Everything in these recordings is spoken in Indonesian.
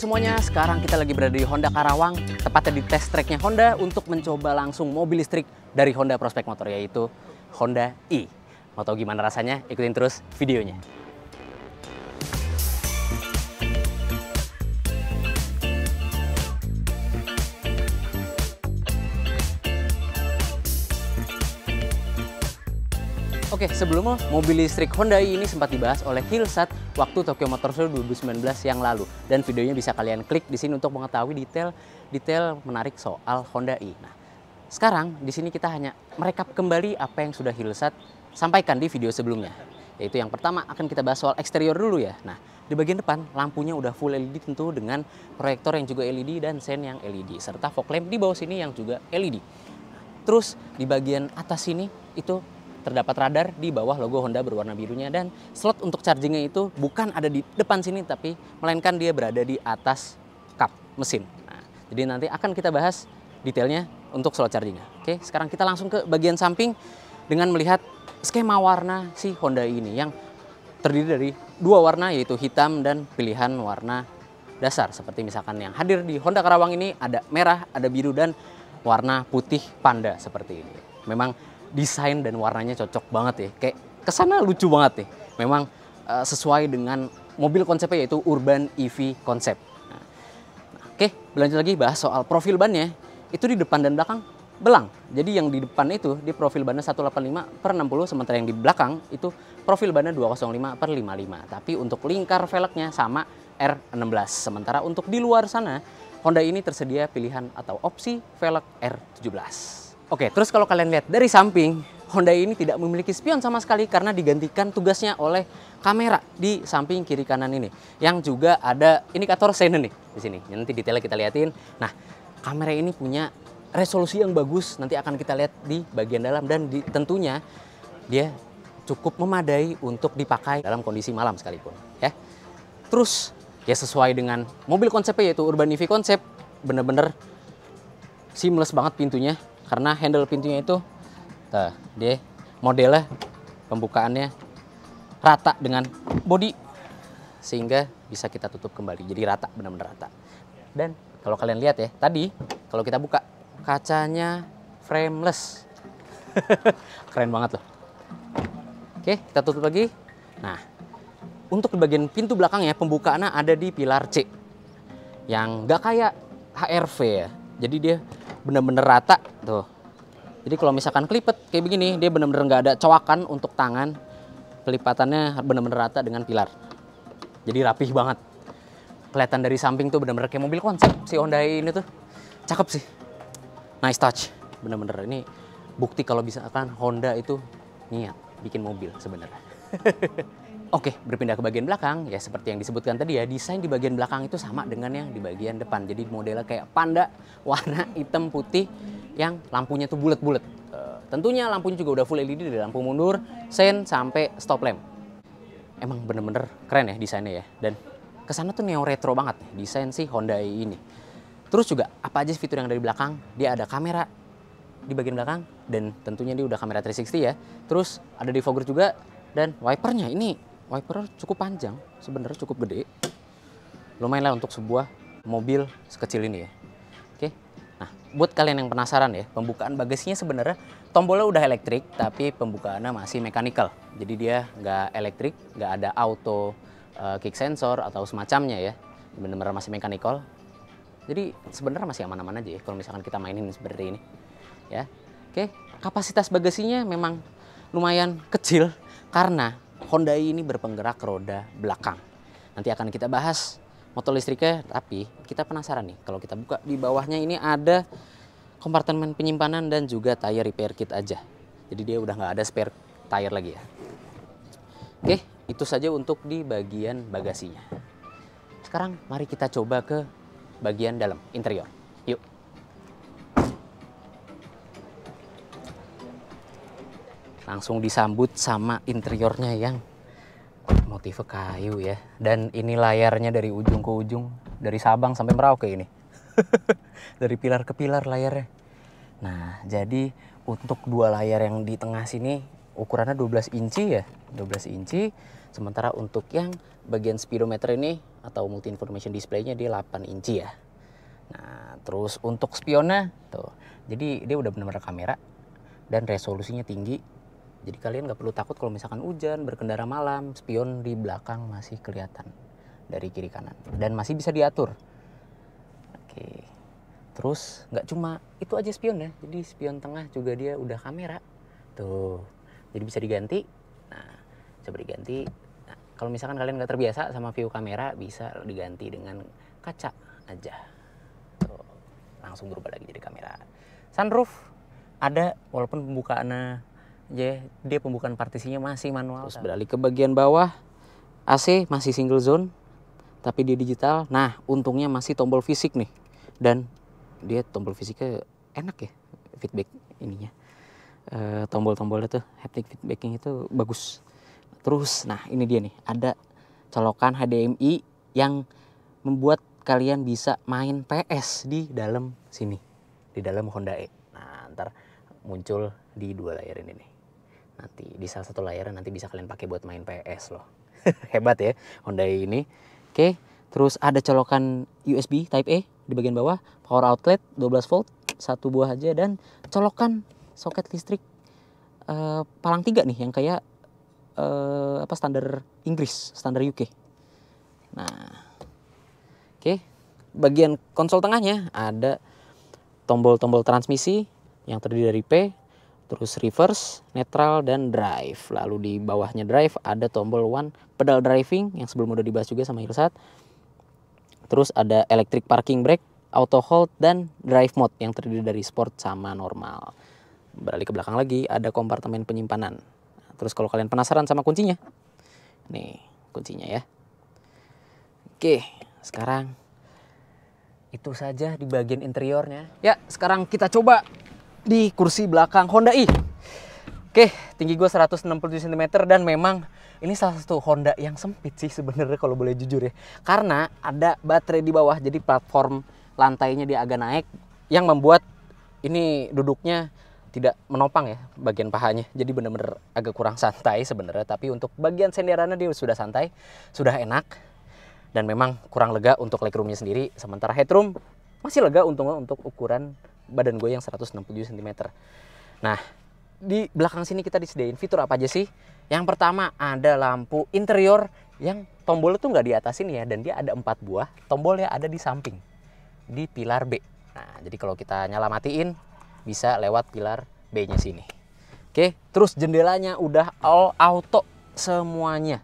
semuanya, sekarang kita lagi berada di Honda Karawang, tepatnya di test tracknya Honda untuk mencoba langsung mobil listrik dari Honda Prospek Motor, yaitu Honda E. Mau tahu gimana rasanya? Ikutin terus videonya. Oke, sebelumnya mobil listrik Honda ini sempat dibahas oleh Hilsat waktu Tokyo Motor Show 2019 yang lalu. Dan videonya bisa kalian klik di sini untuk mengetahui detail-detail menarik soal Honda i. Nah, sekarang di sini kita hanya merekap kembali apa yang sudah Hilsat sampaikan di video sebelumnya. Yaitu yang pertama akan kita bahas soal eksterior dulu ya. Nah, di bagian depan lampunya udah full LED tentu dengan proyektor yang juga LED dan sen yang LED. Serta fog lamp di bawah sini yang juga LED. Nah, terus di bagian atas sini itu terdapat radar di bawah logo Honda berwarna birunya dan slot untuk chargingnya itu bukan ada di depan sini tapi melainkan dia berada di atas kap mesin. Nah, jadi nanti akan kita bahas detailnya untuk slot chargingnya. Oke, sekarang kita langsung ke bagian samping dengan melihat skema warna si Honda ini yang terdiri dari dua warna yaitu hitam dan pilihan warna dasar seperti misalkan yang hadir di Honda Karawang ini ada merah, ada biru dan warna putih panda seperti ini. Memang desain dan warnanya cocok banget ya. Kayak kesana lucu banget ya. Memang uh, sesuai dengan mobil konsepnya yaitu urban EV konsep. Nah, oke, berlanjut lagi bahas soal profil bannya. Itu di depan dan belakang belang. Jadi yang di depan itu di profil bannya 185 per 60, sementara yang di belakang itu profil bannya 205 per 55. Tapi untuk lingkar velgnya sama R16. Sementara untuk di luar sana, Honda ini tersedia pilihan atau opsi velg R17. Oke, terus kalau kalian lihat dari samping, Honda ini tidak memiliki spion sama sekali karena digantikan tugasnya oleh kamera di samping kiri kanan ini. Yang juga ada indikator sene nih di sini. Nanti detailnya kita liatin. Nah, kamera ini punya resolusi yang bagus. Nanti akan kita lihat di bagian dalam dan di, tentunya dia cukup memadai untuk dipakai dalam kondisi malam sekalipun. Ya, terus ya sesuai dengan mobil konsepnya yaitu Urban EV konsep bener-bener seamless banget pintunya karena handle pintunya itu tuh, dia modelnya pembukaannya rata dengan bodi sehingga bisa kita tutup kembali jadi rata benar-benar rata dan kalau kalian lihat ya tadi kalau kita buka kacanya frameless keren banget loh oke kita tutup lagi nah untuk bagian pintu belakang ya pembukaannya ada di pilar C yang nggak kayak HRV ya jadi dia benar-benar rata tuh jadi kalau misalkan kelipet kayak begini dia benar-benar nggak ada cowakan untuk tangan kelipatannya benar-benar rata dengan pilar jadi rapih banget kelihatan dari samping tuh benar-benar kayak mobil konsep si Honda ini tuh cakep sih nice touch benar-benar. ini bukti kalau bisa kan Honda itu niat bikin mobil sebenarnya Oke, berpindah ke bagian belakang, ya seperti yang disebutkan tadi ya, desain di bagian belakang itu sama dengan yang di bagian depan. Jadi modelnya kayak panda, warna hitam putih, yang lampunya tuh bulat-bulat. Eh, tentunya lampunya juga udah full LED dari lampu mundur, sein, sampai stop lamp. Emang bener-bener keren ya desainnya ya. Dan kesana tuh neo retro banget desain si Honda e ini. Terus juga apa aja fitur yang dari belakang? Dia ada kamera di bagian belakang dan tentunya dia udah kamera 360 ya. Terus ada defogger juga dan wipernya ini wiper cukup panjang, sebenarnya cukup gede. Lumayan lah untuk sebuah mobil sekecil ini ya. Oke. Nah, buat kalian yang penasaran ya, pembukaan bagasinya sebenarnya tombolnya udah elektrik, tapi pembukaannya masih mechanical. Jadi dia nggak elektrik, nggak ada auto uh, kick sensor atau semacamnya ya. Benar-benar masih mechanical. Jadi sebenarnya masih aman-aman aja ya kalau misalkan kita mainin seperti ini. Ya. Oke, kapasitas bagasinya memang lumayan kecil karena Honda ini berpenggerak roda belakang. Nanti akan kita bahas motor listriknya, tapi kita penasaran nih kalau kita buka di bawahnya ini ada kompartemen penyimpanan dan juga tire repair kit aja. Jadi dia udah nggak ada spare tire lagi ya. Oke, itu saja untuk di bagian bagasinya. Sekarang mari kita coba ke bagian dalam interior. Yuk. langsung disambut sama interiornya yang motif kayu ya dan ini layarnya dari ujung ke ujung dari Sabang sampai Merauke ini dari pilar ke pilar layarnya nah jadi untuk dua layar yang di tengah sini ukurannya 12 inci ya 12 inci sementara untuk yang bagian speedometer ini atau multi information display-nya dia 8 inci ya nah terus untuk spionnya tuh jadi dia udah benar-benar kamera dan resolusinya tinggi jadi kalian nggak perlu takut kalau misalkan hujan, berkendara malam, spion di belakang masih kelihatan dari kiri kanan dan masih bisa diatur. Oke. Terus nggak cuma itu aja spion ya. Jadi spion tengah juga dia udah kamera. Tuh. Jadi bisa diganti. Nah, coba diganti. Nah, kalau misalkan kalian nggak terbiasa sama view kamera bisa diganti dengan kaca aja. Tuh. Langsung berubah lagi jadi kamera. Sunroof ada walaupun pembukaannya yeah, dia pembukaan partisinya masih manual. Terus beralih ke bagian bawah, AC masih single zone, tapi dia digital. Nah, untungnya masih tombol fisik nih. Dan dia tombol fisiknya enak ya, feedback ininya. E, tombol-tombolnya tuh, haptic feedbacking itu bagus. Terus, nah ini dia nih, ada colokan HDMI yang membuat kalian bisa main PS di dalam sini, di dalam Honda E. Nah, ntar muncul di dua layar ini nih nanti di salah satu layar nanti bisa kalian pakai buat main PS loh hebat ya Honda ini oke terus ada colokan USB Type A e di bagian bawah power outlet 12 volt satu buah aja dan colokan soket listrik uh, palang tiga nih yang kayak uh, apa standar Inggris standar UK nah oke bagian konsol tengahnya ada tombol-tombol transmisi yang terdiri dari P, terus reverse, netral, dan drive. Lalu di bawahnya drive ada tombol one pedal driving yang sebelum udah dibahas juga sama Hirsat. Terus ada electric parking brake, auto hold, dan drive mode yang terdiri dari sport sama normal. Beralih ke belakang lagi ada kompartemen penyimpanan. Terus kalau kalian penasaran sama kuncinya, nih kuncinya ya. Oke, sekarang itu saja di bagian interiornya. Ya, sekarang kita coba di kursi belakang Honda i. Oke, tinggi gue 167 cm dan memang ini salah satu Honda yang sempit sih sebenarnya kalau boleh jujur ya. Karena ada baterai di bawah, jadi platform lantainya dia agak naik yang membuat ini duduknya tidak menopang ya bagian pahanya. Jadi bener-bener agak kurang santai sebenarnya. Tapi untuk bagian senderannya dia sudah santai, sudah enak. Dan memang kurang lega untuk legroomnya sendiri. Sementara headroom masih lega untungnya untuk ukuran badan gue yang 167 cm. Nah, di belakang sini kita disediain fitur apa aja sih? Yang pertama ada lampu interior yang tombol itu nggak di atas ini ya dan dia ada empat buah tombolnya ada di samping di pilar B. Nah, jadi kalau kita nyala matiin bisa lewat pilar B-nya sini. Oke, terus jendelanya udah all auto semuanya.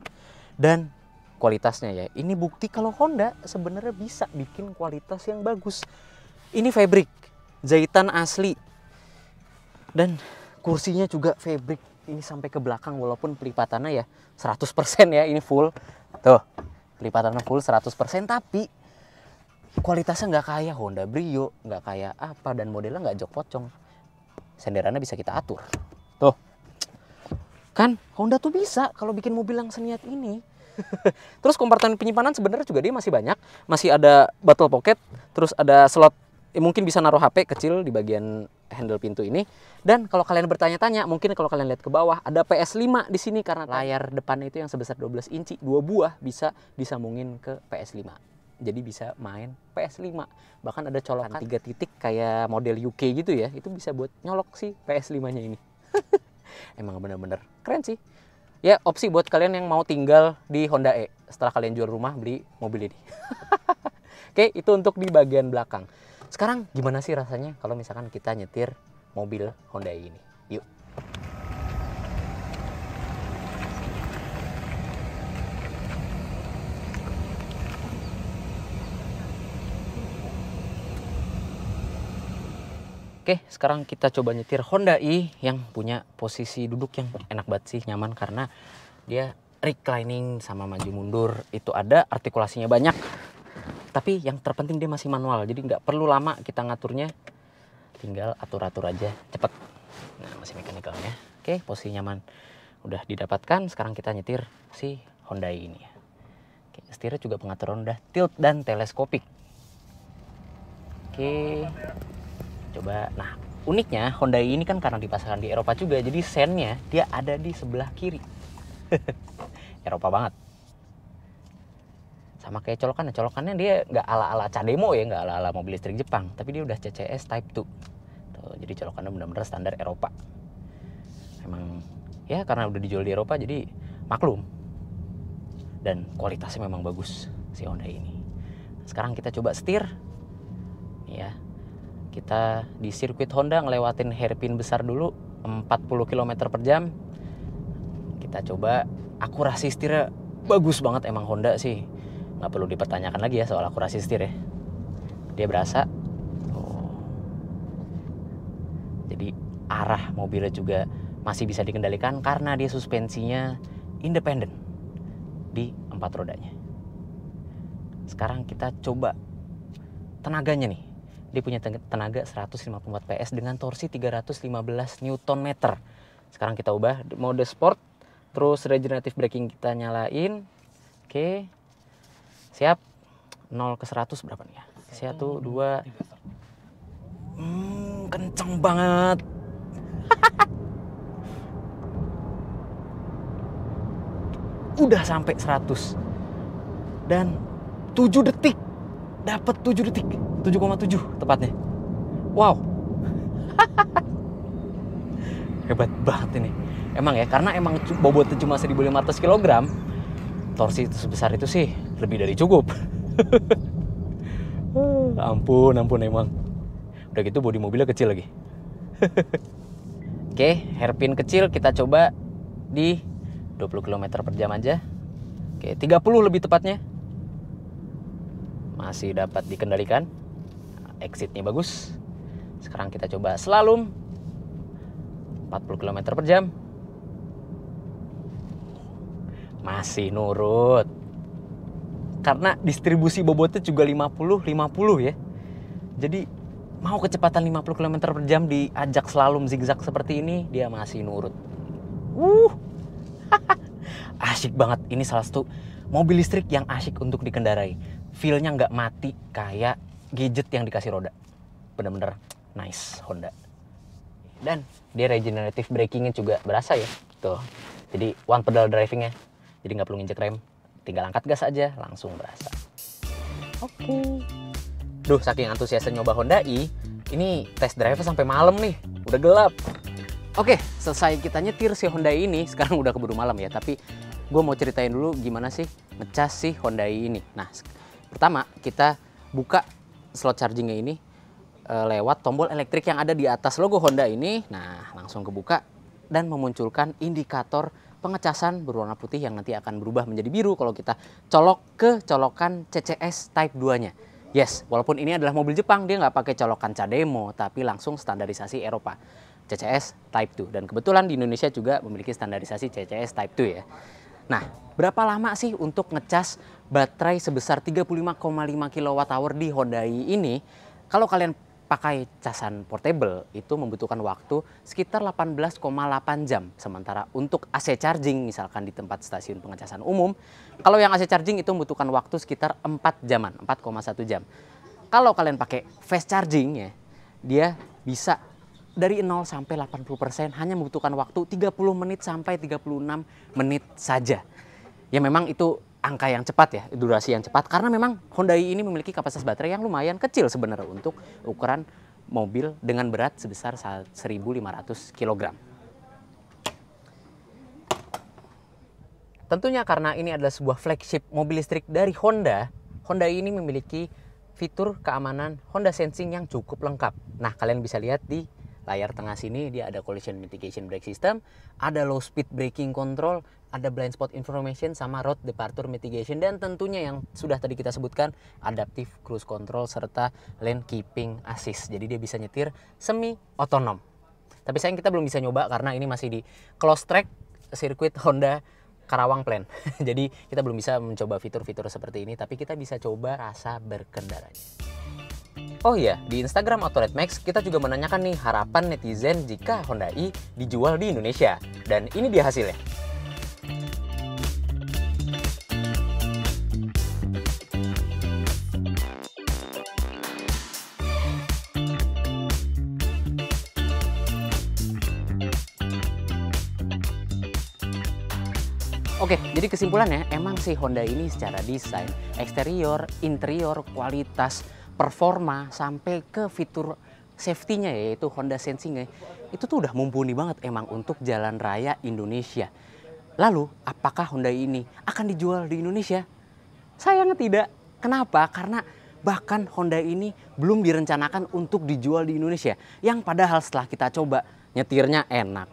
Dan kualitasnya ya. Ini bukti kalau Honda sebenarnya bisa bikin kualitas yang bagus. Ini fabric Jahitan asli. Dan kursinya juga fabric ini sampai ke belakang walaupun pelipatannya ya 100% ya ini full. Tuh, pelipatannya full 100% tapi kualitasnya nggak kayak Honda Brio, nggak kayak apa dan modelnya nggak jok pocong. Senderannya bisa kita atur. Tuh. Kan Honda tuh bisa kalau bikin mobil yang seniat ini. terus kompartemen penyimpanan sebenarnya juga dia masih banyak, masih ada battle pocket, terus ada slot eh, mungkin bisa naruh HP kecil di bagian handle pintu ini. Dan kalau kalian bertanya-tanya, mungkin kalau kalian lihat ke bawah ada PS5 di sini karena layar depannya itu yang sebesar 12 inci, dua buah bisa disambungin ke PS5 jadi bisa main PS5 bahkan ada colokan tiga titik kayak model UK gitu ya itu bisa buat nyolok sih PS5 nya ini emang bener-bener keren sih ya opsi buat kalian yang mau tinggal di Honda E setelah kalian jual rumah beli mobil ini oke itu untuk di bagian belakang sekarang gimana sih rasanya kalau misalkan kita nyetir mobil Honda ini? Yuk. Oke, sekarang kita coba nyetir Honda i yang punya posisi duduk yang enak banget sih, nyaman karena dia reclining sama maju mundur itu ada, artikulasinya banyak tapi yang terpenting dia masih manual jadi nggak perlu lama kita ngaturnya tinggal atur-atur aja cepet nah masih mechanical mekanikalnya oke posisi nyaman udah didapatkan sekarang kita nyetir si Honda ini oke, setirnya juga pengaturan udah tilt dan teleskopik oke coba nah uniknya Honda ini kan karena dipasarkan di Eropa juga jadi sennya dia ada di sebelah kiri Eropa banget sama kayak colokan nah, colokannya dia nggak ala ala cademo ya nggak ala ala mobil listrik Jepang tapi dia udah CCS Type 2 tuh, jadi colokannya benar-benar standar Eropa emang ya karena udah dijual di Eropa jadi maklum dan kualitasnya memang bagus si Honda ini sekarang kita coba setir ya kita di sirkuit Honda ngelewatin hairpin besar dulu 40 km per jam kita coba akurasi setirnya bagus banget emang Honda sih nggak perlu dipertanyakan lagi ya soal akurasi setir ya dia berasa jadi arah mobilnya juga masih bisa dikendalikan karena dia suspensinya independen di empat rodanya sekarang kita coba tenaganya nih dia punya tenaga 154 PS dengan torsi 315 Newton meter sekarang kita ubah mode sport terus regenerative braking kita nyalain oke okay Siap. 0 ke 100 berapa nih ya? 1 2 Hmm, kenceng banget. Udah sampai 100. Dan 7 detik. Dapat 7 detik. 7,7 tepatnya. Wow. Hebat banget ini. Emang ya, karena emang bobotnya cuma 1500 kg, torsi sebesar itu sih lebih dari cukup ah, ampun ampun emang udah gitu bodi mobilnya kecil lagi oke hairpin kecil kita coba di 20 km per jam aja oke 30 lebih tepatnya masih dapat dikendalikan exitnya bagus sekarang kita coba slalom 40 km per jam masih nurut. Karena distribusi bobotnya juga 50 50 ya. Jadi mau kecepatan 50 km per jam diajak selalu zigzag seperti ini dia masih nurut. Uh. asik banget. Ini salah satu mobil listrik yang asik untuk dikendarai. Feelnya nggak mati kayak gadget yang dikasih roda. Bener-bener nice Honda. Dan dia regenerative braking-nya juga berasa ya. Tuh. Jadi one pedal driving-nya jadi nggak perlu nginjek rem, tinggal angkat gas aja, langsung berasa. Oke. Okay. Duh, saking antusiasnya nyoba Honda i, ini tes driver sampai malam nih, udah gelap. Oke, okay, selesai kita nyetir si Honda ini, sekarang udah keburu malam ya, tapi gue mau ceritain dulu gimana sih ngecas si Honda ini. Nah, pertama kita buka slot chargingnya ini eh, lewat tombol elektrik yang ada di atas logo Honda ini. Nah, langsung kebuka dan memunculkan indikator pengecasan berwarna putih yang nanti akan berubah menjadi biru kalau kita colok ke colokan CCS Type 2-nya. Yes, walaupun ini adalah mobil Jepang, dia nggak pakai colokan Cademo, tapi langsung standarisasi Eropa. CCS Type 2. Dan kebetulan di Indonesia juga memiliki standarisasi CCS Type 2 ya. Nah, berapa lama sih untuk ngecas baterai sebesar 35,5 kWh di Hyundai ini? Kalau kalian pakai casan portable itu membutuhkan waktu sekitar 18,8 jam. Sementara untuk AC charging misalkan di tempat stasiun pengecasan umum, kalau yang AC charging itu membutuhkan waktu sekitar 4 jaman, 4,1 jam. Kalau kalian pakai fast charging ya, dia bisa dari 0 sampai 80% hanya membutuhkan waktu 30 menit sampai 36 menit saja. Ya memang itu angka yang cepat ya, durasi yang cepat karena memang Hyundai ini memiliki kapasitas baterai yang lumayan kecil sebenarnya untuk ukuran mobil dengan berat sebesar 1500 kg. Tentunya karena ini adalah sebuah flagship mobil listrik dari Honda, Honda ini memiliki fitur keamanan Honda Sensing yang cukup lengkap. Nah, kalian bisa lihat di layar tengah sini dia ada collision mitigation brake system, ada low speed braking control, ada blind spot information sama road departure mitigation dan tentunya yang sudah tadi kita sebutkan adaptive cruise control serta lane keeping assist. Jadi dia bisa nyetir semi otonom. Tapi sayang kita belum bisa nyoba karena ini masih di close track sirkuit Honda Karawang Plan. Jadi kita belum bisa mencoba fitur-fitur seperti ini, tapi kita bisa coba rasa berkendaranya. Oh iya, di Instagram Red Max kita juga menanyakan nih harapan netizen jika Honda i dijual di Indonesia. Dan ini dia hasilnya. Jadi kesimpulannya emang sih Honda ini secara desain, eksterior, interior, kualitas, performa sampai ke fitur safety-nya yaitu Honda Sensing ya, itu tuh udah mumpuni banget emang untuk jalan raya Indonesia. Lalu apakah Honda ini akan dijual di Indonesia? Sayangnya tidak. Kenapa? Karena bahkan Honda ini belum direncanakan untuk dijual di Indonesia. Yang padahal setelah kita coba nyetirnya enak,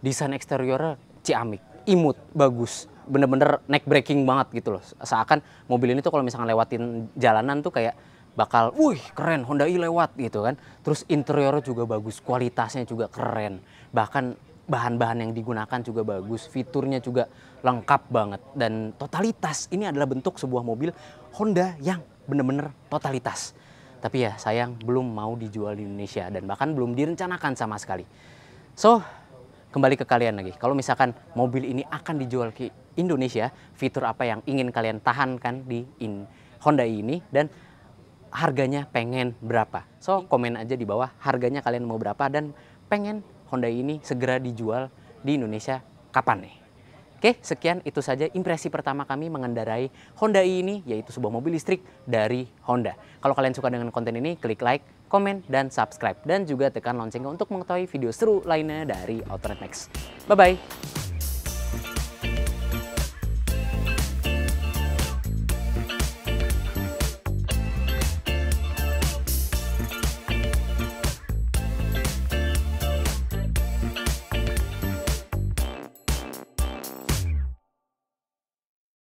desain eksteriornya ciamik, imut, bagus, bener-bener neck breaking banget gitu loh. Seakan mobil ini tuh kalau misalkan lewatin jalanan tuh kayak bakal, wih keren Honda i lewat gitu kan. Terus interiornya juga bagus, kualitasnya juga keren. Bahkan bahan-bahan yang digunakan juga bagus, fiturnya juga lengkap banget. Dan totalitas ini adalah bentuk sebuah mobil Honda yang bener-bener totalitas. Tapi ya sayang belum mau dijual di Indonesia dan bahkan belum direncanakan sama sekali. So, kembali ke kalian lagi. Kalau misalkan mobil ini akan dijual ke Indonesia, fitur apa yang ingin kalian tahankan di in Honda ini dan harganya pengen berapa? So komen aja di bawah harganya kalian mau berapa dan pengen Honda ini segera dijual di Indonesia kapan nih? Oke, sekian itu saja impresi pertama kami mengendarai Honda e ini, yaitu sebuah mobil listrik dari Honda. Kalau kalian suka dengan konten ini, klik like, komen, dan subscribe. Dan juga tekan loncengnya untuk mengetahui video seru lainnya dari Autonet Max. Bye-bye!